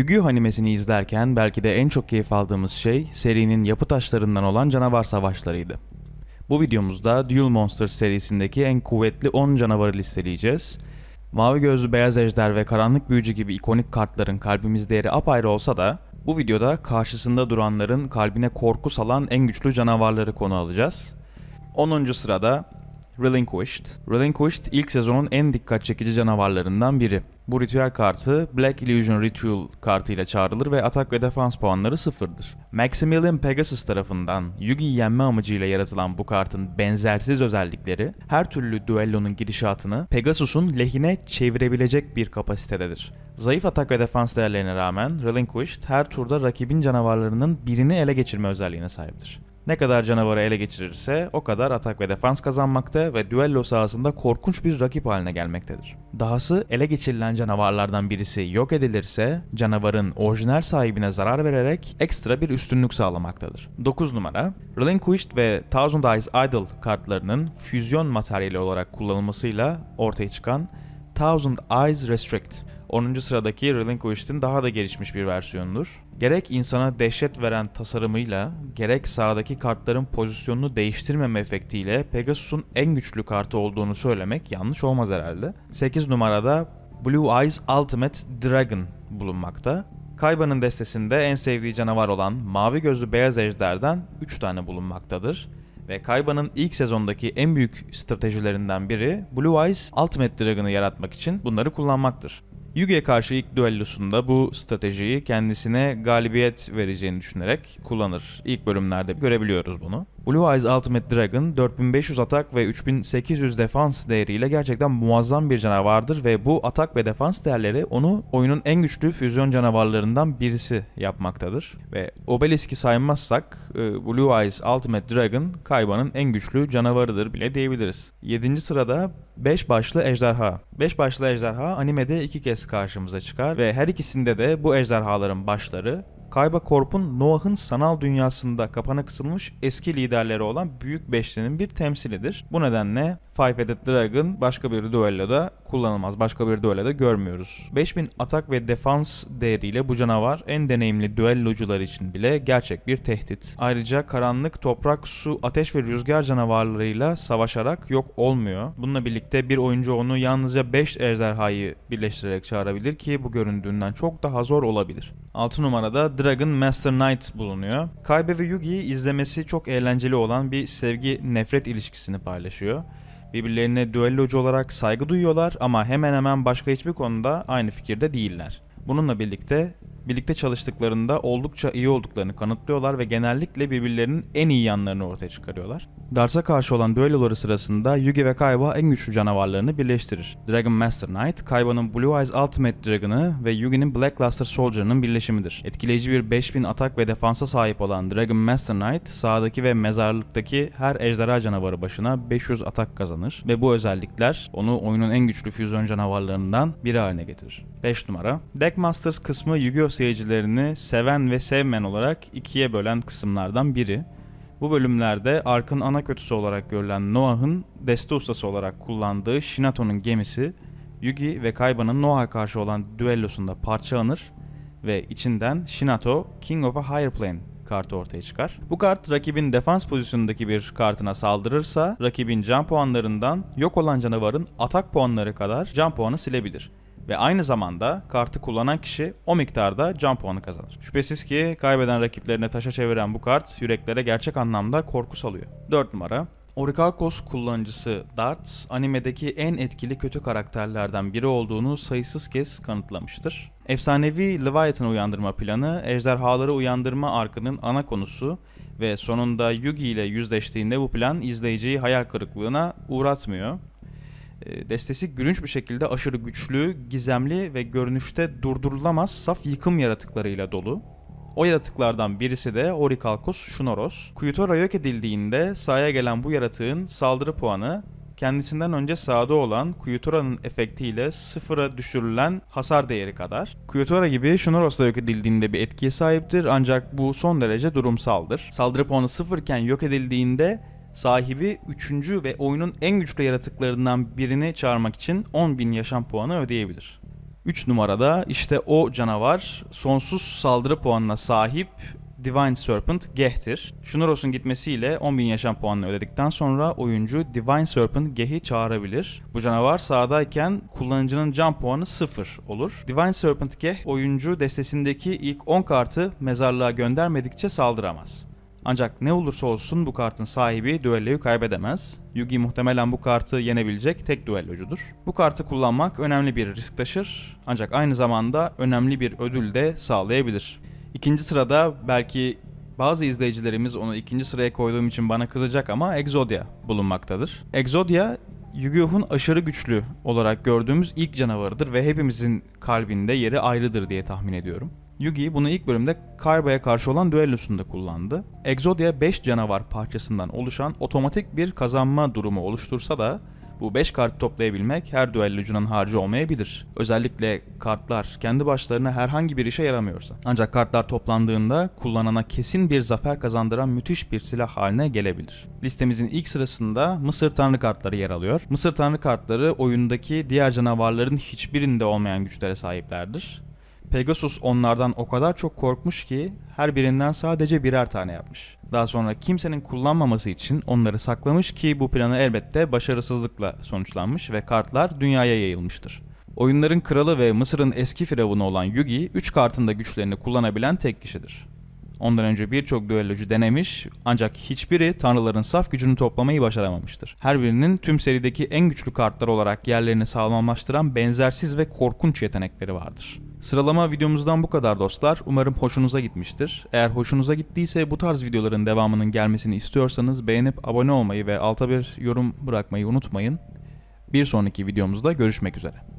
Yu-Gi-Oh animesini izlerken belki de en çok keyif aldığımız şey serinin yapı taşlarından olan canavar savaşlarıydı. Bu videomuzda Duel Monsters serisindeki en kuvvetli 10 canavarı listeleyeceğiz. Mavi gözlü beyaz ejder ve karanlık büyücü gibi ikonik kartların kalbimizde değeri apayrı olsa da bu videoda karşısında duranların kalbine korku salan en güçlü canavarları konu alacağız. 10. sırada Relinquished. Relinquished ilk sezonun en dikkat çekici canavarlarından biri. Bu ritüel kartı Black Illusion Ritual kartıyla çağrılır ve atak ve defans puanları sıfırdır. Maximilian Pegasus tarafından Yugi'yi yenme amacıyla yaratılan bu kartın benzersiz özellikleri her türlü düellonun gidişatını Pegasus'un lehine çevirebilecek bir kapasitededir. Zayıf atak ve defans değerlerine rağmen Relinquished her turda rakibin canavarlarının birini ele geçirme özelliğine sahiptir. Ne kadar canavarı ele geçirirse o kadar atak ve defans kazanmakta ve düello sahasında korkunç bir rakip haline gelmektedir. Dahası ele geçirilen canavarlardan birisi yok edilirse canavarın orijinal sahibine zarar vererek ekstra bir üstünlük sağlamaktadır. 9 numara Relinquished ve Thousand Eyes Idol kartlarının füzyon materyali olarak kullanılmasıyla ortaya çıkan Thousand Eyes Restrict 10. sıradaki Relinquished'in daha da gelişmiş bir versiyonudur. Gerek insana dehşet veren tasarımıyla, gerek sağdaki kartların pozisyonunu değiştirmeme efektiyle Pegasus'un en güçlü kartı olduğunu söylemek yanlış olmaz herhalde. 8 numarada Blue Eyes Ultimate Dragon bulunmakta. Kayba'nın destesinde en sevdiği canavar olan mavi gözlü beyaz ejderden 3 tane bulunmaktadır ve Kaiba'nın ilk sezondaki en büyük stratejilerinden biri Blue Eyes Ultimate Dragon'ı yaratmak için bunları kullanmaktır. Yuge'ye karşı ilk düellosunda bu stratejiyi kendisine galibiyet vereceğini düşünerek kullanır. İlk bölümlerde görebiliyoruz bunu. Blue Eyes Ultimate Dragon 4500 atak ve 3800 defans değeriyle gerçekten muazzam bir canavardır ve bu atak ve defans değerleri onu oyunun en güçlü füzyon canavarlarından birisi yapmaktadır. Ve Obelisk'i saymazsak e, Blue Eyes Ultimate Dragon kaybanın en güçlü canavarıdır bile diyebiliriz. 7. sırada 5 başlı ejderha. 5 başlı ejderha animede iki kez karşımıza çıkar ve her ikisinde de bu ejderhaların başları Kayba Korpun Noah'ın sanal dünyasında kapana kısılmış eski liderleri olan Büyük Beşli'nin bir temsilidir. Bu nedenle Five Headed Dragon başka bir düelloda kullanılmaz. Başka bir düelloda görmüyoruz. 5000 atak ve defans değeriyle bu canavar en deneyimli düellocular için bile gerçek bir tehdit. Ayrıca karanlık, toprak, su, ateş ve rüzgar canavarlarıyla savaşarak yok olmuyor. Bununla birlikte bir oyuncu onu yalnızca 5 ejderhayı birleştirerek çağırabilir ki bu göründüğünden çok daha zor olabilir. 6 numarada Dragon Master Knight bulunuyor. Kaibe ve Yugi'yi izlemesi çok eğlenceli olan bir sevgi-nefret ilişkisini paylaşıyor. Birbirlerine düellocu olarak saygı duyuyorlar ama hemen hemen başka hiçbir konuda aynı fikirde değiller. Bununla birlikte birlikte çalıştıklarında oldukça iyi olduklarını kanıtlıyorlar ve genellikle birbirlerinin en iyi yanlarını ortaya çıkarıyorlar. Darsa karşı olan düelloları sırasında Yugi ve Kaiba en güçlü canavarlarını birleştirir. Dragon Master Knight, Kaiba'nın Blue Eyes Ultimate Dragon'ı ve Yugi'nin Black Luster Soldier'ının birleşimidir. Etkileyici bir 5000 atak ve defansa sahip olan Dragon Master Knight, sahadaki ve mezarlıktaki her ejderha canavarı başına 500 atak kazanır ve bu özellikler onu oyunun en güçlü füzyon canavarlarından biri haline getirir. 5 numara Deck Masters kısmı Yu-Gi-Oh! seyircilerini seven ve sevmen olarak ikiye bölen kısımlardan biri. Bu bölümlerde Ark'ın ana kötüsü olarak görülen Noah'ın deste ustası olarak kullandığı Shinato'nun gemisi, Yugi ve Kaiba'nın Noah'a karşı olan düellosunda parçalanır ve içinden Shinato King of a Higher Plane kartı ortaya çıkar. Bu kart rakibin defans pozisyonundaki bir kartına saldırırsa rakibin can puanlarından yok olan canavarın atak puanları kadar can puanı silebilir ve aynı zamanda kartı kullanan kişi o miktarda can puanı kazanır. Şüphesiz ki kaybeden rakiplerine taşa çeviren bu kart yüreklere gerçek anlamda korku salıyor. 4 numara Orikakos kullanıcısı Darts, animedeki en etkili kötü karakterlerden biri olduğunu sayısız kez kanıtlamıştır. Efsanevi Leviathan'ı uyandırma planı, ejderhaları uyandırma arkının ana konusu ve sonunda Yugi ile yüzleştiğinde bu plan izleyiciyi hayal kırıklığına uğratmıyor. Ee, destesi gülünç bir şekilde aşırı güçlü, gizemli ve görünüşte durdurulamaz saf yıkım yaratıklarıyla dolu. O yaratıklardan birisi de Orikalkos Shunoros. Kuyutora yok edildiğinde sahaya gelen bu yaratığın saldırı puanı kendisinden önce sahada olan Kuyutora'nın efektiyle sıfıra düşürülen hasar değeri kadar. Kuyutora gibi Shunoros da yok edildiğinde bir etkiye sahiptir ancak bu son derece durumsaldır. Saldırı puanı sıfırken yok edildiğinde sahibi 3. ve oyunun en güçlü yaratıklarından birini çağırmak için 10.000 yaşam puanı ödeyebilir. 3 numarada işte o canavar sonsuz saldırı puanına sahip Divine Serpent Geh'tir. Şunuros'un gitmesiyle 10.000 yaşam puanını ödedikten sonra oyuncu Divine Serpent Geh'i çağırabilir. Bu canavar sahadayken kullanıcının can puanı 0 olur. Divine Serpent Geh oyuncu destesindeki ilk 10 kartı mezarlığa göndermedikçe saldıramaz. Ancak ne olursa olsun bu kartın sahibi düelloyu kaybedemez. Yugi muhtemelen bu kartı yenebilecek tek düellocudur. Bu kartı kullanmak önemli bir risk taşır ancak aynı zamanda önemli bir ödül de sağlayabilir. İkinci sırada belki bazı izleyicilerimiz onu ikinci sıraya koyduğum için bana kızacak ama Exodia bulunmaktadır. Exodia Yu-Gi-Oh'un aşırı güçlü olarak gördüğümüz ilk canavarıdır ve hepimizin kalbinde yeri ayrıdır diye tahmin ediyorum. Yugi bunu ilk bölümde Kairba'ya karşı olan düellosunda kullandı. Exodia 5 canavar parçasından oluşan otomatik bir kazanma durumu oluştursa da bu 5 kart toplayabilmek her düellocunun harcı olmayabilir. Özellikle kartlar kendi başlarına herhangi bir işe yaramıyorsa. Ancak kartlar toplandığında kullanana kesin bir zafer kazandıran müthiş bir silah haline gelebilir. Listemizin ilk sırasında Mısır Tanrı kartları yer alıyor. Mısır Tanrı kartları oyundaki diğer canavarların hiçbirinde olmayan güçlere sahiplerdir. Pegasus onlardan o kadar çok korkmuş ki her birinden sadece birer tane yapmış. Daha sonra kimsenin kullanmaması için onları saklamış ki bu planı elbette başarısızlıkla sonuçlanmış ve kartlar dünyaya yayılmıştır. Oyunların kralı ve Mısır'ın eski firavunu olan Yugi 3 kartında güçlerini kullanabilen tek kişidir. Ondan önce birçok düellocu denemiş ancak hiçbiri tanrıların saf gücünü toplamayı başaramamıştır. Her birinin tüm serideki en güçlü kartlar olarak yerlerini sağlamlaştıran benzersiz ve korkunç yetenekleri vardır. Sıralama videomuzdan bu kadar dostlar. Umarım hoşunuza gitmiştir. Eğer hoşunuza gittiyse bu tarz videoların devamının gelmesini istiyorsanız beğenip abone olmayı ve alta bir yorum bırakmayı unutmayın. Bir sonraki videomuzda görüşmek üzere.